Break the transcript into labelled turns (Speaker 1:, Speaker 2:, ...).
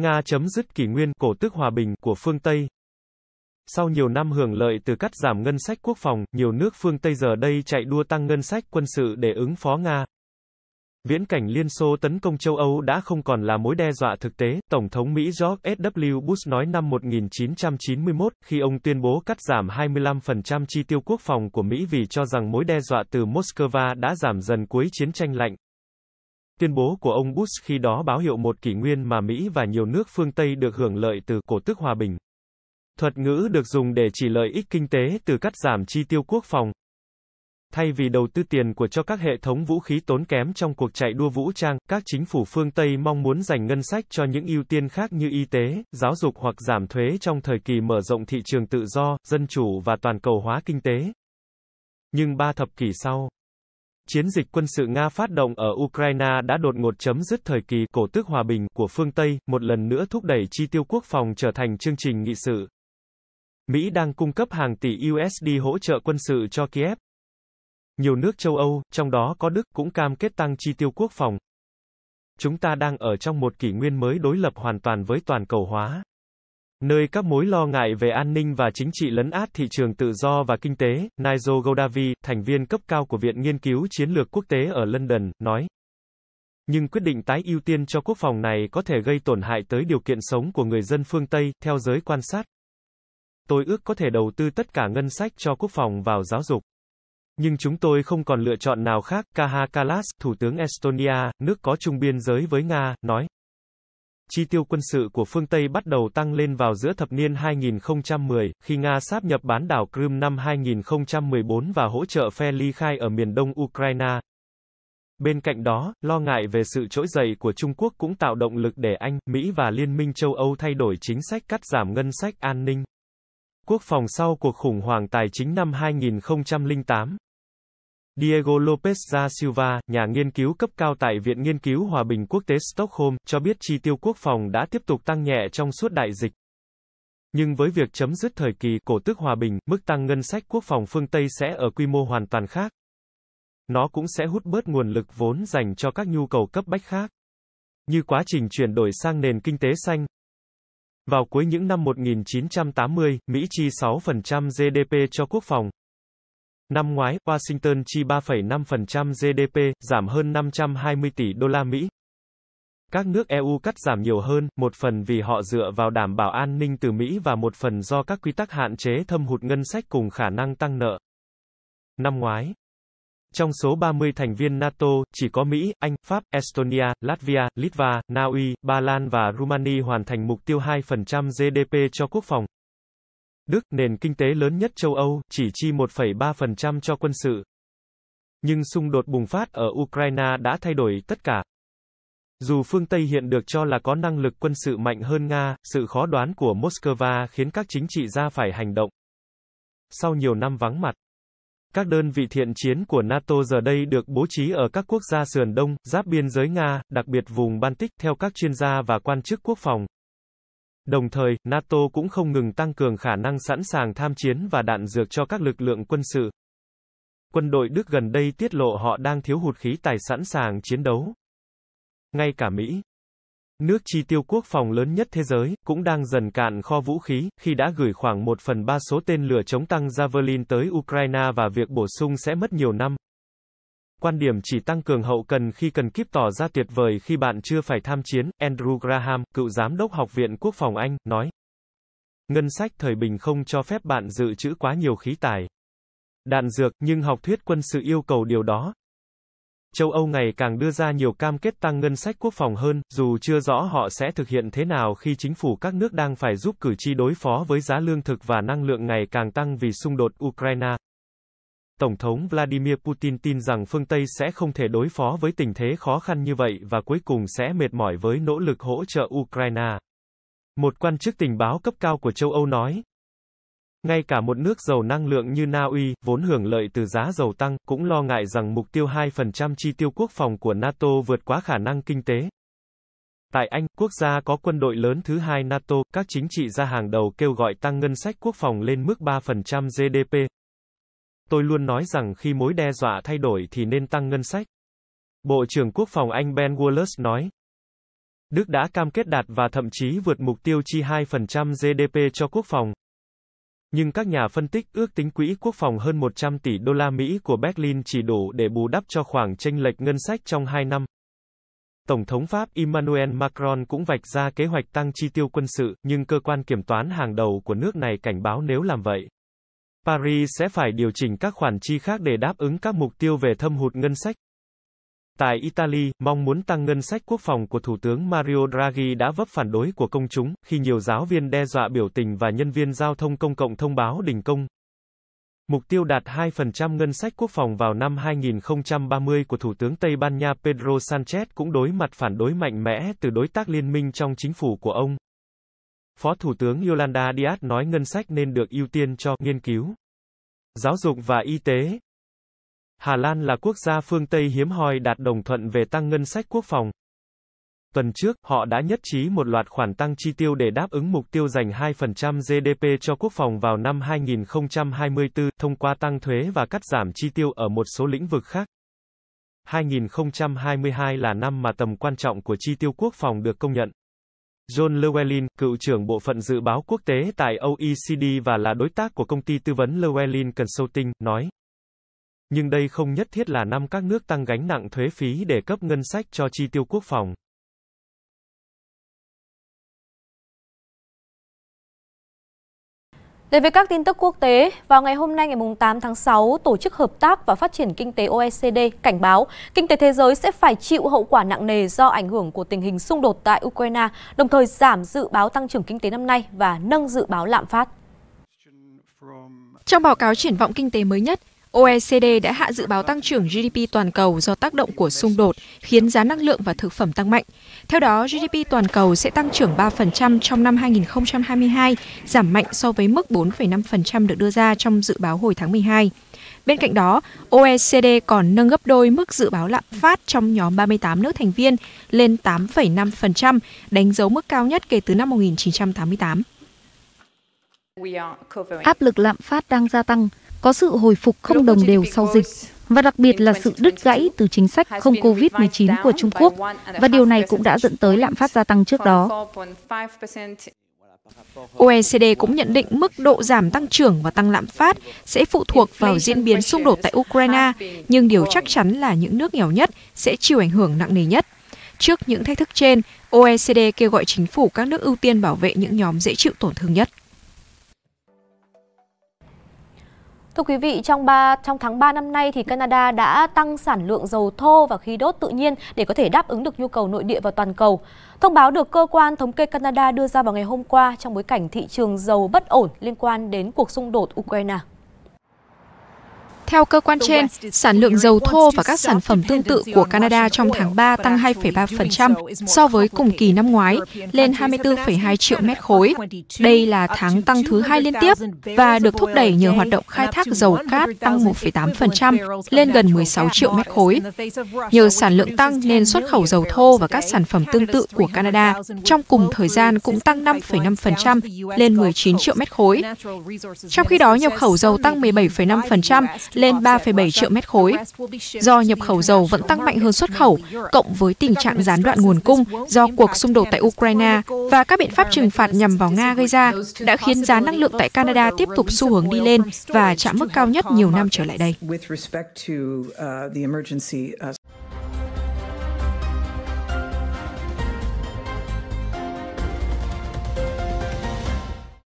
Speaker 1: Nga chấm dứt kỷ nguyên cổ tức hòa bình của phương Tây. Sau nhiều năm hưởng lợi từ cắt giảm ngân sách quốc phòng, nhiều nước phương Tây giờ đây chạy đua tăng ngân sách quân sự để ứng phó Nga. Viễn cảnh Liên Xô tấn công châu Âu đã không còn là mối đe dọa thực tế, Tổng thống Mỹ George S.W. Bush nói năm 1991, khi ông tuyên bố cắt giảm 25% chi tiêu quốc phòng của Mỹ vì cho rằng mối đe dọa từ moscow đã giảm dần cuối chiến tranh lạnh. Tuyên bố của ông Bush khi đó báo hiệu một kỷ nguyên mà Mỹ và nhiều nước phương Tây được hưởng lợi từ cổ tức hòa bình. Thuật ngữ được dùng để chỉ lợi ích kinh tế từ cắt giảm chi tiêu quốc phòng. Thay vì đầu tư tiền của cho các hệ thống vũ khí tốn kém trong cuộc chạy đua vũ trang, các chính phủ phương Tây mong muốn dành ngân sách cho những ưu tiên khác như y tế, giáo dục hoặc giảm thuế trong thời kỳ mở rộng thị trường tự do, dân chủ và toàn cầu hóa kinh tế. Nhưng ba thập kỷ sau, Chiến dịch quân sự Nga phát động ở Ukraine đã đột ngột chấm dứt thời kỳ cổ tức hòa bình của phương Tây, một lần nữa thúc đẩy chi tiêu quốc phòng trở thành chương trình nghị sự. Mỹ đang cung cấp hàng tỷ USD hỗ trợ quân sự cho Kiev. Nhiều nước châu Âu, trong đó có Đức, cũng cam kết tăng chi tiêu quốc phòng. Chúng ta đang ở trong một kỷ nguyên mới đối lập hoàn toàn với toàn cầu hóa nơi các mối lo ngại về an ninh và chính trị lấn át thị trường tự do và kinh tế, Nigel Godavi, thành viên cấp cao của Viện Nghiên cứu Chiến lược Quốc tế ở London, nói. Nhưng quyết định tái ưu tiên cho quốc phòng này có thể gây tổn hại tới điều kiện sống của người dân phương Tây, theo giới quan sát. Tôi ước có thể đầu tư tất cả ngân sách cho quốc phòng vào giáo dục. Nhưng chúng tôi không còn lựa chọn nào khác, Kaha Kalas, Thủ tướng Estonia, nước có chung biên giới với Nga, nói. Chi tiêu quân sự của phương Tây bắt đầu tăng lên vào giữa thập niên 2010, khi Nga sáp nhập bán đảo Crimea năm 2014 và hỗ trợ phe ly khai ở miền đông Ukraine. Bên cạnh đó, lo ngại về sự trỗi dậy của Trung Quốc cũng tạo động lực để Anh, Mỹ và Liên minh châu Âu thay đổi chính sách cắt giảm ngân sách an ninh. Quốc phòng sau cuộc khủng hoảng tài chính năm 2008, Diego López da Silva, nhà nghiên cứu cấp cao tại Viện Nghiên cứu Hòa bình Quốc tế Stockholm, cho biết chi tiêu quốc phòng đã tiếp tục tăng nhẹ trong suốt đại dịch. Nhưng với việc chấm dứt thời kỳ cổ tức hòa bình, mức tăng ngân sách quốc phòng phương Tây sẽ ở quy mô hoàn toàn khác. Nó cũng sẽ hút bớt nguồn lực vốn dành cho các nhu cầu cấp bách khác, như quá trình chuyển đổi sang nền kinh tế xanh. Vào cuối những năm 1980, Mỹ chi 6% GDP cho quốc phòng, Năm ngoái, Washington chi 3,5% GDP, giảm hơn 520 tỷ đô la Mỹ. Các nước EU cắt giảm nhiều hơn, một phần vì họ dựa vào đảm bảo an ninh từ Mỹ và một phần do các quy tắc hạn chế thâm hụt ngân sách cùng khả năng tăng nợ. Năm ngoái, trong số 30 thành viên NATO, chỉ có Mỹ, Anh, Pháp, Estonia, Latvia, Litva, Na Uy, Ba Lan và Rumani hoàn thành mục tiêu 2% GDP cho quốc phòng. Đức, nền kinh tế lớn nhất châu Âu, chỉ chi 1,3% cho quân sự. Nhưng xung đột bùng phát ở Ukraine đã thay đổi tất cả. Dù phương Tây hiện được cho là có năng lực quân sự mạnh hơn Nga, sự khó đoán của Moscow khiến các chính trị gia phải hành động. Sau nhiều năm vắng mặt, các đơn vị thiện chiến của NATO giờ đây được bố trí ở các quốc gia sườn đông, giáp biên giới Nga, đặc biệt vùng Baltic, theo các chuyên gia và quan chức quốc phòng, Đồng thời, NATO cũng không ngừng tăng cường khả năng sẵn sàng tham chiến và đạn dược cho các lực lượng quân sự. Quân đội Đức gần đây tiết lộ họ đang thiếu hụt khí tài sẵn sàng chiến đấu. Ngay cả Mỹ, nước chi tiêu quốc phòng lớn nhất thế giới, cũng đang dần cạn kho vũ khí, khi đã gửi khoảng một phần ba số tên lửa chống tăng Javelin tới Ukraine và việc bổ sung sẽ mất nhiều năm quan điểm chỉ tăng cường hậu cần khi cần kíp tỏ ra tuyệt vời khi bạn chưa phải tham chiến, Andrew Graham, cựu giám đốc Học viện Quốc phòng Anh, nói. Ngân sách thời bình không cho phép bạn dự trữ quá nhiều khí tài. Đạn dược, nhưng học thuyết quân sự yêu cầu điều đó. Châu Âu ngày càng đưa ra nhiều cam kết tăng ngân sách quốc phòng hơn, dù chưa rõ họ sẽ thực hiện thế nào khi chính phủ các nước đang phải giúp cử tri đối phó với giá lương thực và năng lượng ngày càng tăng vì xung đột Ukraine. Tổng thống Vladimir Putin tin rằng phương Tây sẽ không thể đối phó với tình thế khó khăn như vậy và cuối cùng sẽ mệt mỏi với nỗ lực hỗ trợ Ukraine. Một quan chức tình báo cấp cao của châu Âu nói, ngay cả một nước giàu năng lượng như Na Uy, vốn hưởng lợi từ giá dầu tăng, cũng lo ngại rằng mục tiêu 2% chi tiêu quốc phòng của NATO vượt quá khả năng kinh tế. Tại Anh, quốc gia có quân đội lớn thứ hai NATO, các chính trị gia hàng đầu kêu gọi tăng ngân sách quốc phòng lên mức 3% GDP, Tôi luôn nói rằng khi mối đe dọa thay đổi thì nên tăng ngân sách. Bộ trưởng Quốc phòng Anh Ben Wallace nói. Đức đã cam kết đạt và thậm chí vượt mục tiêu chi 2% GDP cho quốc phòng. Nhưng các nhà phân tích ước tính quỹ quốc phòng hơn 100 tỷ đô la Mỹ của Berlin chỉ đủ để bù đắp cho khoảng chênh lệch ngân sách trong 2 năm. Tổng thống Pháp Emmanuel Macron cũng vạch ra kế hoạch tăng chi tiêu quân sự, nhưng cơ quan kiểm toán hàng đầu của nước này cảnh báo nếu làm vậy, Paris sẽ phải điều chỉnh các khoản chi khác để đáp ứng các mục tiêu về thâm hụt ngân sách. Tại Italy, mong muốn tăng ngân sách quốc phòng của Thủ tướng Mario Draghi đã vấp phản đối của công chúng, khi nhiều giáo viên đe dọa biểu tình và nhân viên giao thông công cộng thông báo đình công. Mục tiêu đạt 2% ngân sách quốc phòng vào năm 2030 của Thủ tướng Tây Ban Nha Pedro Sanchez cũng đối mặt phản đối mạnh mẽ từ đối tác liên minh trong chính phủ của ông. Phó Thủ tướng Yolanda Díaz nói ngân sách nên được ưu tiên cho nghiên cứu, giáo dục và y tế. Hà Lan là quốc gia phương Tây hiếm hoi đạt đồng thuận về tăng ngân sách quốc phòng. Tuần trước, họ đã nhất trí một loạt khoản tăng chi tiêu để đáp ứng mục tiêu dành 2% GDP cho quốc phòng vào năm 2024 thông qua tăng thuế và cắt giảm chi tiêu ở một số lĩnh vực khác. 2022 là năm mà tầm quan trọng của chi tiêu quốc phòng được công nhận. John Llewellyn, cựu trưởng bộ phận dự báo quốc tế tại OECD và là đối tác của công ty tư vấn Llewellyn Consulting, nói. Nhưng đây không nhất thiết là năm các nước tăng gánh nặng thuế phí để cấp ngân sách cho chi tiêu quốc phòng. Đến với các tin tức quốc tế, vào ngày hôm nay ngày 8 tháng 6,
Speaker 2: Tổ chức Hợp tác và Phát triển Kinh tế OECD cảnh báo kinh tế thế giới sẽ phải chịu hậu quả nặng nề do ảnh hưởng của tình hình xung đột tại Ukraine, đồng thời giảm dự báo tăng trưởng kinh tế năm nay và nâng dự báo lạm phát. Trong báo cáo triển vọng kinh tế mới nhất, OECD đã hạ dự báo tăng trưởng GDP toàn cầu do tác động của xung đột, khiến giá năng lượng và thực phẩm tăng mạnh. Theo đó, GDP toàn cầu sẽ tăng trưởng 3% trong năm 2022, giảm mạnh so với mức 4,5% được đưa ra trong dự báo hồi tháng 12. Bên cạnh đó, OECD còn nâng gấp đôi mức dự báo lạm phát trong nhóm 38 nước thành viên lên 8,5%, đánh dấu mức cao nhất kể từ năm 1988. Áp lực lạm phát đang gia tăng, có sự hồi phục không đồng đều sau dịch và đặc biệt là sự đứt gãy từ chính sách không COVID-19 của Trung Quốc, và điều này cũng đã dẫn tới lạm phát gia tăng trước đó. OECD cũng nhận định mức độ giảm tăng trưởng và tăng lạm phát sẽ phụ thuộc vào diễn biến xung đột tại Ukraine, nhưng điều chắc chắn là những nước nghèo nhất sẽ chịu ảnh hưởng nặng nề nhất. Trước những thách thức trên, OECD kêu gọi chính phủ các nước ưu tiên bảo vệ những nhóm dễ chịu tổn thương nhất. Thưa quý vị, trong 3 trong tháng 3 năm nay thì Canada đã tăng sản lượng dầu thô và khí đốt tự nhiên để có thể đáp ứng được nhu cầu nội địa và toàn cầu. Thông báo được cơ quan thống kê Canada đưa ra vào ngày hôm qua trong bối cảnh thị trường dầu bất ổn liên quan đến cuộc xung đột Ukraine. Theo cơ quan trên, sản lượng dầu thô và các sản phẩm tương tự của Canada trong tháng 3 tăng 2,3% so với cùng kỳ năm ngoái, lên 24,2 triệu mét khối. Đây là tháng tăng thứ hai liên tiếp và được thúc đẩy nhờ hoạt động khai thác dầu cát tăng 1,8% lên gần 16 triệu mét khối. Nhờ sản lượng tăng nên xuất khẩu dầu thô và các sản phẩm tương tự của Canada trong cùng thời gian cũng tăng 5,5% lên 19 triệu mét khối. Trong khi đó, nhập khẩu dầu tăng 17,5% lên 3,7 triệu mét khối. Do nhập khẩu dầu vẫn tăng mạnh hơn xuất khẩu, cộng với tình trạng gián đoạn nguồn cung do cuộc xung đột tại Ukraine và các biện pháp trừng phạt nhằm vào Nga gây ra, đã khiến giá năng lượng tại Canada tiếp tục xu hướng đi lên và chạm mức cao nhất nhiều năm trở lại đây.